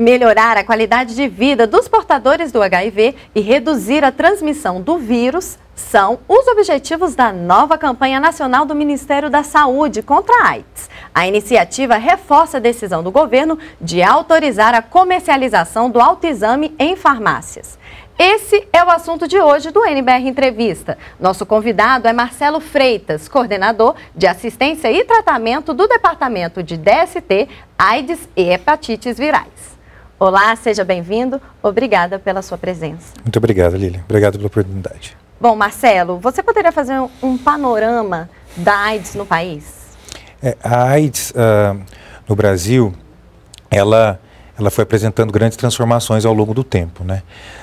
melhorar a qualidade de vida dos portadores do HIV e reduzir a transmissão do vírus são os objetivos da nova campanha nacional do Ministério da Saúde contra a AIDS. A iniciativa reforça a decisão do governo de autorizar a comercialização do autoexame em farmácias. Esse é o assunto de hoje do NBR Entrevista. Nosso convidado é Marcelo Freitas, coordenador de assistência e tratamento do Departamento de DST, AIDS e Hepatites Virais. Olá, seja bem-vindo. Obrigada pela sua presença. Muito obrigado, Lilian. Obrigado pela oportunidade. Bom, Marcelo, você poderia fazer um panorama da AIDS no país? É, a AIDS uh, no Brasil, ela ela foi apresentando grandes transformações ao longo do tempo. Né?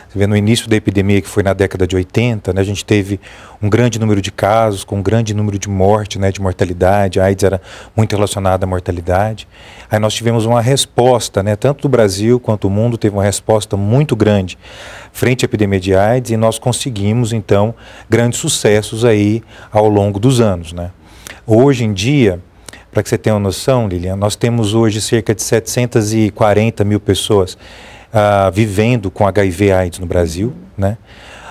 Você vê no início da epidemia, que foi na década de 80, né, a gente teve um grande número de casos, com um grande número de mortes, né, de mortalidade. A AIDS era muito relacionada à mortalidade. Aí nós tivemos uma resposta, né, tanto do Brasil quanto o mundo teve uma resposta muito grande frente à epidemia de AIDS e nós conseguimos, então, grandes sucessos aí ao longo dos anos. Né? Hoje em dia, para que você tenha uma noção, Lilian, nós temos hoje cerca de 740 mil pessoas uh, vivendo com HIV/AIDS no Brasil, né?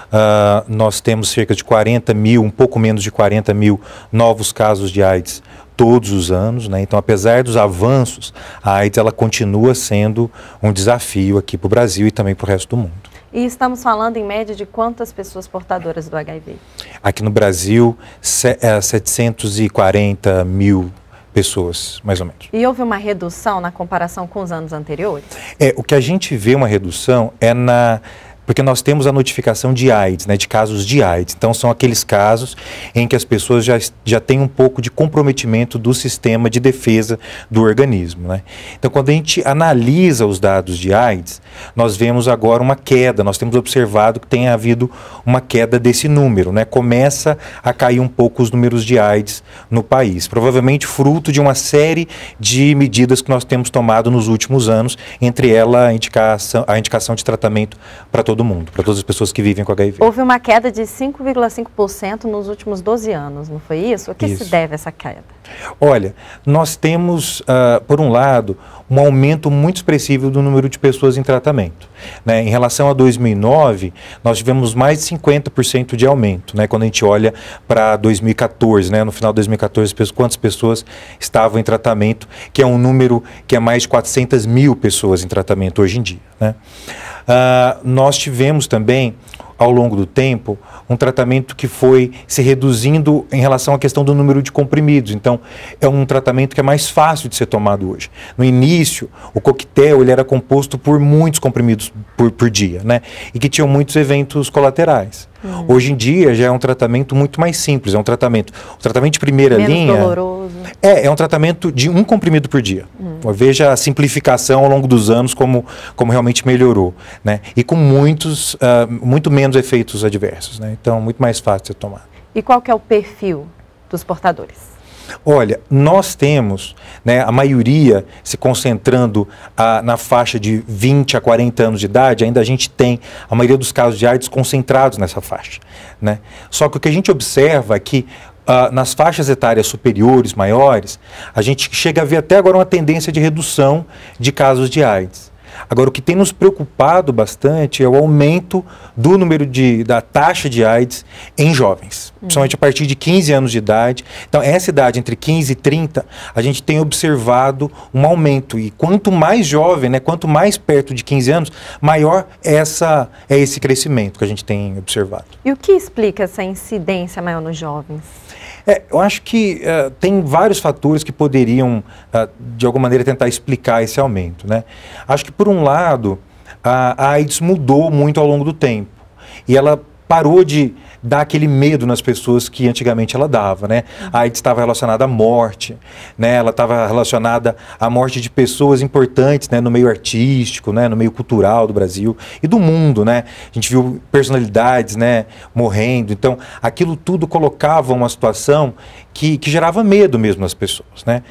Uh, nós temos cerca de 40 mil, um pouco menos de 40 mil novos casos de AIDS todos os anos, né? Então, apesar dos avanços, a AIDS ela continua sendo um desafio aqui para o Brasil e também para o resto do mundo. E estamos falando em média de quantas pessoas portadoras do HIV? Aqui no Brasil, 740 eh, mil pessoas, mais ou menos. E houve uma redução na comparação com os anos anteriores? É, o que a gente vê uma redução é na porque nós temos a notificação de AIDS, né, de casos de AIDS. Então, são aqueles casos em que as pessoas já, já têm um pouco de comprometimento do sistema de defesa do organismo. Né? Então, quando a gente analisa os dados de AIDS, nós vemos agora uma queda, nós temos observado que tem havido uma queda desse número. Né? Começa a cair um pouco os números de AIDS no país, provavelmente fruto de uma série de medidas que nós temos tomado nos últimos anos, entre ela a indicação, a indicação de tratamento para todos todo mundo, para todas as pessoas que vivem com HIV. Houve uma queda de 5,5% nos últimos 12 anos, não foi isso? O que isso. se deve a essa queda? Olha, nós temos, uh, por um lado, um aumento muito expressivo do número de pessoas em tratamento. Né? Em relação a 2009, nós tivemos mais de 50% de aumento, né? quando a gente olha para 2014. Né? No final de 2014, quantas pessoas estavam em tratamento, que é um número que é mais de 400 mil pessoas em tratamento hoje em dia. Né? Uh, nós tivemos também ao longo do tempo, um tratamento que foi se reduzindo em relação à questão do número de comprimidos. Então, é um tratamento que é mais fácil de ser tomado hoje. No início, o coquetel ele era composto por muitos comprimidos por, por dia, né? E que tinham muitos eventos colaterais. Uhum. Hoje em dia já é um tratamento muito mais simples, é um tratamento, o tratamento de primeira Menos linha. Doloroso é, é um tratamento de um comprimido por dia. Hum. Veja a simplificação ao longo dos anos, como, como realmente melhorou. Né? E com muitos, uh, muito menos efeitos adversos. Né? Então, muito mais fácil de tomar. E qual que é o perfil dos portadores? Olha, nós temos né, a maioria se concentrando a, ah, na faixa de 20 a 40 anos de idade, ainda a gente tem a maioria dos casos de AIDS concentrados nessa faixa. Né? Só que o que a gente observa é que ah, nas faixas etárias superiores, maiores, a gente chega a ver até agora uma tendência de redução de casos de AIDS. Agora, o que tem nos preocupado bastante é o aumento do número de, da taxa de AIDS em jovens, uhum. principalmente a partir de 15 anos de idade. Então, essa idade, entre 15 e 30, a gente tem observado um aumento. E quanto mais jovem, né, quanto mais perto de 15 anos, maior essa, é esse crescimento que a gente tem observado. E o que explica essa incidência maior nos jovens? É, eu acho que uh, tem vários fatores que poderiam, uh, de alguma maneira, tentar explicar esse aumento. Né? Acho que, por um lado, a, a AIDS mudou muito ao longo do tempo. E ela parou de dá aquele medo nas pessoas que antigamente ela dava, né? A uhum. AIDS estava relacionada à morte, né? Ela estava relacionada à morte de pessoas importantes, né? No meio artístico, né? No meio cultural do Brasil e do mundo, né? A gente viu personalidades, né? Morrendo. Então, aquilo tudo colocava uma situação que, que gerava medo mesmo nas pessoas, né?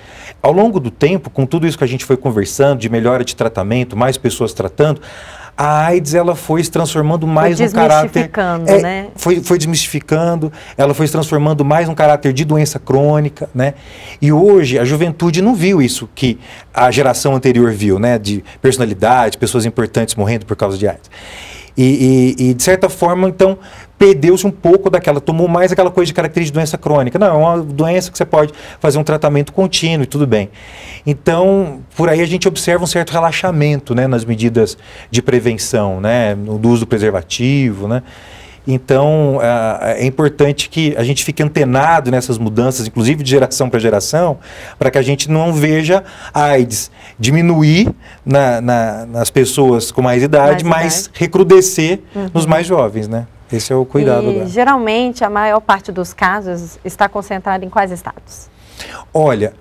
Ao longo do tempo, com tudo isso que a gente foi conversando, de melhora de tratamento, mais pessoas tratando, a AIDS ela foi se transformando mais foi caráter. É, né? Foi, foi desmistificando, ela foi se transformando mais um caráter de doença crônica, né? E hoje a juventude não viu isso que a geração anterior viu, né? De personalidade, pessoas importantes morrendo por causa de AIDS. E, e, e de certa forma, então, perdeu-se um pouco daquela, tomou mais aquela coisa de característica de doença crônica. Não, é uma doença que você pode fazer um tratamento contínuo e tudo bem. Então, por aí a gente observa um certo relaxamento né, nas medidas de prevenção, né, no uso do preservativo, né. Então, é importante que a gente fique antenado nessas mudanças, inclusive de geração para geração, para que a gente não veja a AIDS diminuir na, na, nas pessoas com mais idade, mais mas idade. recrudescer uhum. nos mais jovens, né? Esse é o cuidado. E, geralmente, a maior parte dos casos está concentrada em quais estados? Olha,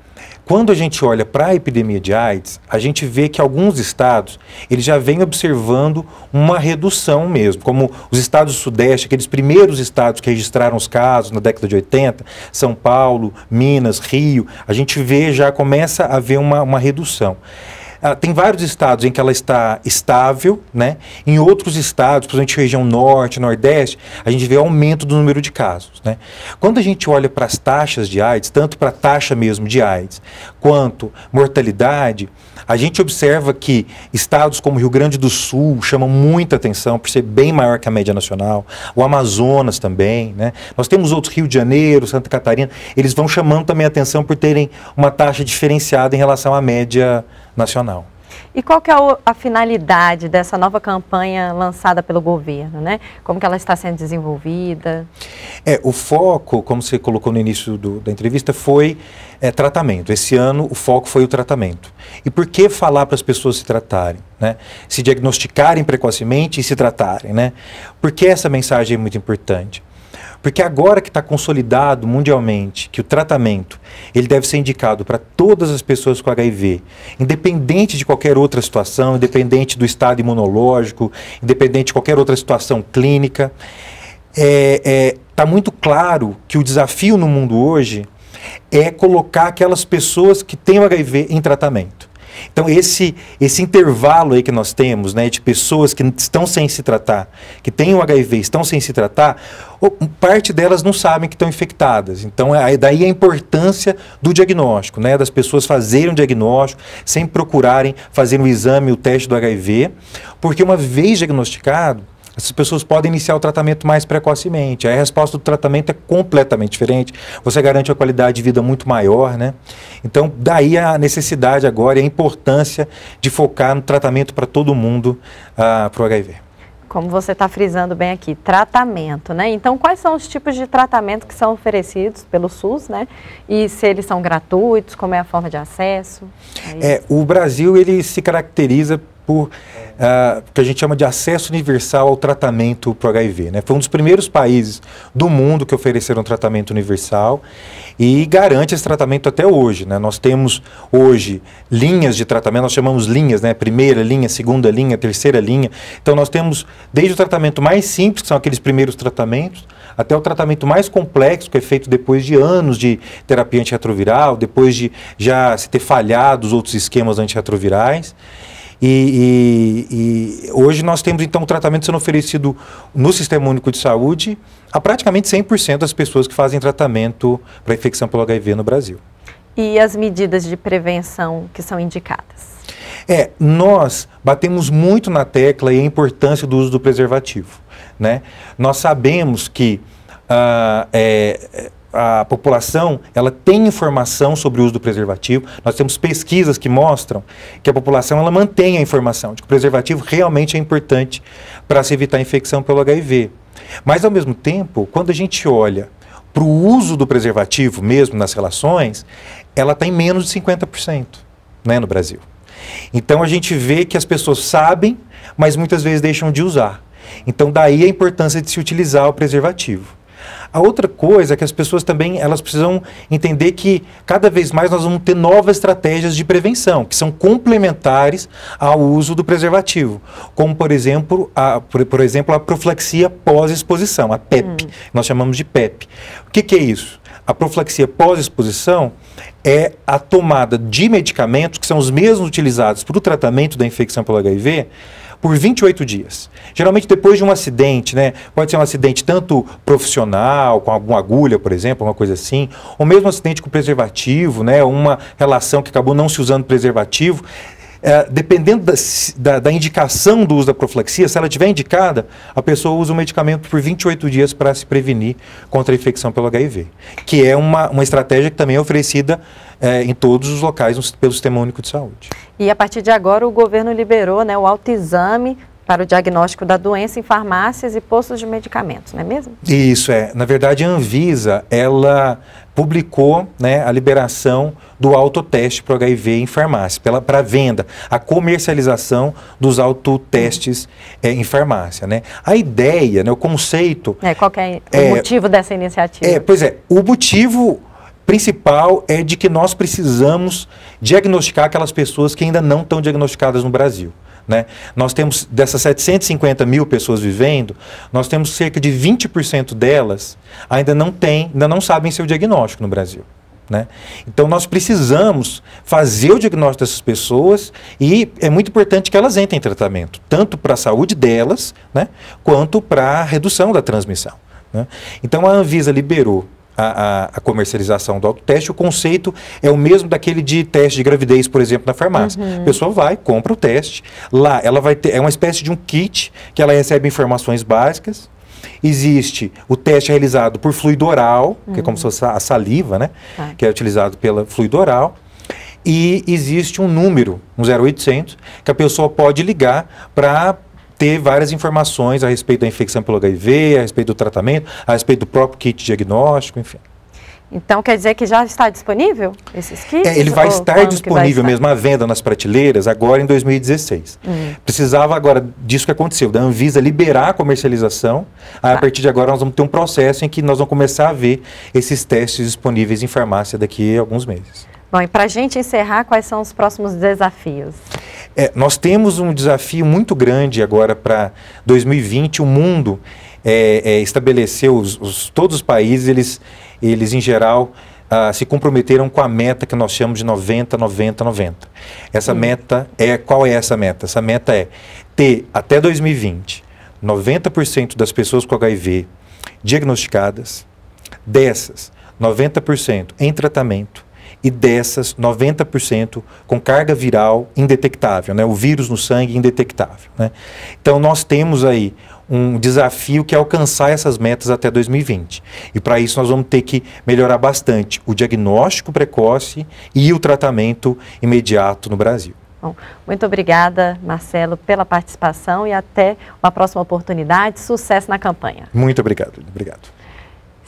quando a gente olha para a epidemia de AIDS, a gente vê que alguns estados eles já vêm observando uma redução mesmo, como os estados do Sudeste, aqueles primeiros estados que registraram os casos na década de 80, São Paulo, Minas, Rio, a gente vê já começa a ver uma, uma redução. Ah, tem vários estados em que ela está estável, né? Em outros estados, principalmente região norte, nordeste, a gente vê aumento do número de casos, né? Quando a gente olha para as taxas de AIDS, tanto para a taxa mesmo de AIDS, quanto mortalidade, a gente observa que estados como Rio Grande do Sul chamam muita atenção por ser bem maior que a média nacional, o Amazonas também, né? Nós temos outros Rio de Janeiro, Santa Catarina, eles vão chamando também atenção por terem uma taxa diferenciada em relação à média nacional nacional. E qual que é a finalidade dessa nova campanha lançada pelo governo, né? Como que ela está sendo desenvolvida? É, o foco, como você colocou no início do, da entrevista, foi é, tratamento. Esse ano o foco foi o tratamento. E por que falar para as pessoas se tratarem, né? Se diagnosticarem precocemente e se tratarem, né? Por que essa mensagem é muito importante? Porque agora que está consolidado mundialmente que o tratamento ele deve ser indicado para todas as pessoas com HIV, independente de qualquer outra situação, independente do estado imunológico, independente de qualquer outra situação clínica, está é, é, tá muito claro que o desafio no mundo hoje é colocar aquelas pessoas que têm HIV em tratamento. Então, esse, esse intervalo aí que nós temos, né, de pessoas que estão sem se tratar, que têm o HIV estão sem se tratar, parte delas não sabem que estão infectadas. Então, é, daí a importância do diagnóstico, né, das pessoas fazerem o diagnóstico, sem procurarem fazer o exame, o teste do HIV, porque uma vez diagnosticado, essas pessoas podem iniciar o tratamento mais precocemente. Aí a resposta do tratamento é completamente diferente. Você garante uma qualidade de vida muito maior, né? Então, daí a necessidade agora e a importância de focar no tratamento para todo mundo uh, ah, para o HIV como você está frisando bem aqui, tratamento, né? Então, quais são os tipos de tratamento que são oferecidos pelo SUS, né? E se eles são gratuitos, como é a forma de acesso? É, é o Brasil ele se caracteriza por uh, que a gente chama de acesso universal ao tratamento para o HIV. Né? Foi um dos primeiros países do mundo que ofereceram tratamento universal e garante esse tratamento até hoje. Né? Nós temos hoje linhas de tratamento, nós chamamos linhas, né? primeira linha, segunda linha, terceira linha. Então nós temos desde o tratamento mais simples, que são aqueles primeiros tratamentos, até o tratamento mais complexo, que é feito depois de anos de terapia antirretroviral, depois de já se ter falhado os outros esquemas antirretrovirais. E, e, e, hoje nós temos então o tratamento sendo oferecido no Sistema Único de Saúde a praticamente 100% das pessoas que fazem tratamento para infecção pelo HIV no Brasil. E as medidas de prevenção que são indicadas? É, nós batemos muito na tecla e a importância do uso do preservativo. Né? Nós sabemos que uh, é, a população ela tem informação sobre o uso do preservativo. Nós temos pesquisas que mostram que a população ela mantém a informação de que o preservativo realmente é importante para se evitar a infecção pelo HIV. Mas ao mesmo tempo, quando a gente olha para o uso do preservativo mesmo nas relações, ela está em menos de 50% né, no Brasil. Então a gente vê que as pessoas sabem, mas muitas vezes deixam de usar. Então daí a importância de se utilizar o preservativo. A outra coisa é que as pessoas também elas precisam entender que cada vez mais nós vamos ter novas estratégias de prevenção, que são complementares ao uso do preservativo, como por exemplo a, por, por exemplo, a profilaxia pós-exposição, a PEP, hum. nós chamamos de PEP. O que, que é isso? A profilaxia pós-exposição é a tomada de medicamentos, que são os mesmos utilizados para o tratamento da infecção pelo HIV, por 28 dias. Geralmente depois de um acidente, né? Pode ser um acidente tanto profissional, com alguma agulha, por exemplo, uma coisa assim, ou mesmo um acidente com preservativo, né? Uma relação que acabou não se usando preservativo é, dependendo da, da, da, indicação do uso da profilaxia, se ela estiver indicada, a pessoa usa o medicamento por 28 dias para se prevenir contra a infecção pelo HIV, que é uma, uma estratégia que também é oferecida é, em todos os locais pelo Sistema Único de Saúde. E a partir de agora o governo liberou né, o autoexame para o diagnóstico da doença em farmácias e postos de medicamentos, não é mesmo? Isso é. Na verdade, a Anvisa, ela publicou né, a liberação do autoteste para o HIV em farmácia, para venda, a comercialização dos autotestes é, em farmácia. Né? A ideia, né, o conceito... É, qual é o é, motivo dessa iniciativa? É, pois é, o motivo principal é de que nós precisamos diagnosticar aquelas pessoas que ainda não estão diagnosticadas no Brasil. Né? Nós temos, dessas 750 mil pessoas vivendo, nós temos cerca de 20% delas ainda não tem ainda não sabem seu diagnóstico no Brasil. Né? Então nós precisamos fazer o diagnóstico dessas pessoas e é muito importante que elas entrem em tratamento, tanto para a saúde delas, né, quanto para a redução da transmissão. Né? Então a Anvisa liberou a, a, a, comercialização do autoteste, o conceito é o mesmo daquele de teste de gravidez, por exemplo, na farmácia. Uhum. A pessoa vai, compra o teste, lá ela vai ter, é uma espécie de um kit que ela recebe informações básicas. Existe o teste realizado por fluido oral, uhum. que é como se fosse a saliva, né? Ah. Que é utilizado pela fluido oral. E existe um número, um 0800, que a pessoa pode ligar para ter várias informações a respeito da infecção pelo HIV, a respeito do tratamento, a respeito do próprio kit diagnóstico, enfim. Então quer dizer que já está disponível esses kits? É, ele vai estar disponível vai estar? mesmo à venda nas prateleiras agora em 2016. Hum. Precisava agora disso que aconteceu, da Anvisa liberar a comercialização. a tá. partir de agora nós vamos ter um processo em que nós vamos começar a ver esses testes disponíveis em farmácia daqui a alguns meses. Bom, e para a gente encerrar, quais são os próximos desafios? É, nós temos um desafio muito grande agora para 2020. O mundo é, é, estabeleceu, os, os, todos os países, eles, eles em geral, ah, se comprometeram com a meta que nós chamamos de 90, 90, 90. Essa hum. meta é, qual é essa meta? Essa meta é ter, até 2020, 90% das pessoas com HIV diagnosticadas, dessas, 90% em tratamento, e dessas 90% com carga viral indetectável, né? o vírus no sangue indetectável. Né? Então nós temos aí um desafio que é alcançar essas metas até 2020. E para isso nós vamos ter que melhorar bastante o diagnóstico precoce e o tratamento imediato no Brasil. Bom, muito obrigada, Marcelo, pela participação e até uma próxima oportunidade. Sucesso na campanha. Muito obrigado. Obrigado.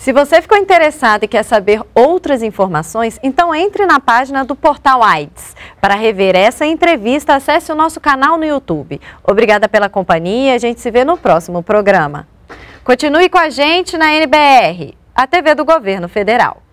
Se você ficou interessado e quer saber outras informações, então entre na página do Portal AIDS. Para rever essa entrevista, acesse o nosso canal no YouTube. Obrigada pela companhia, a gente se vê no próximo programa. Continue com a gente na NBR, a TV do Governo Federal.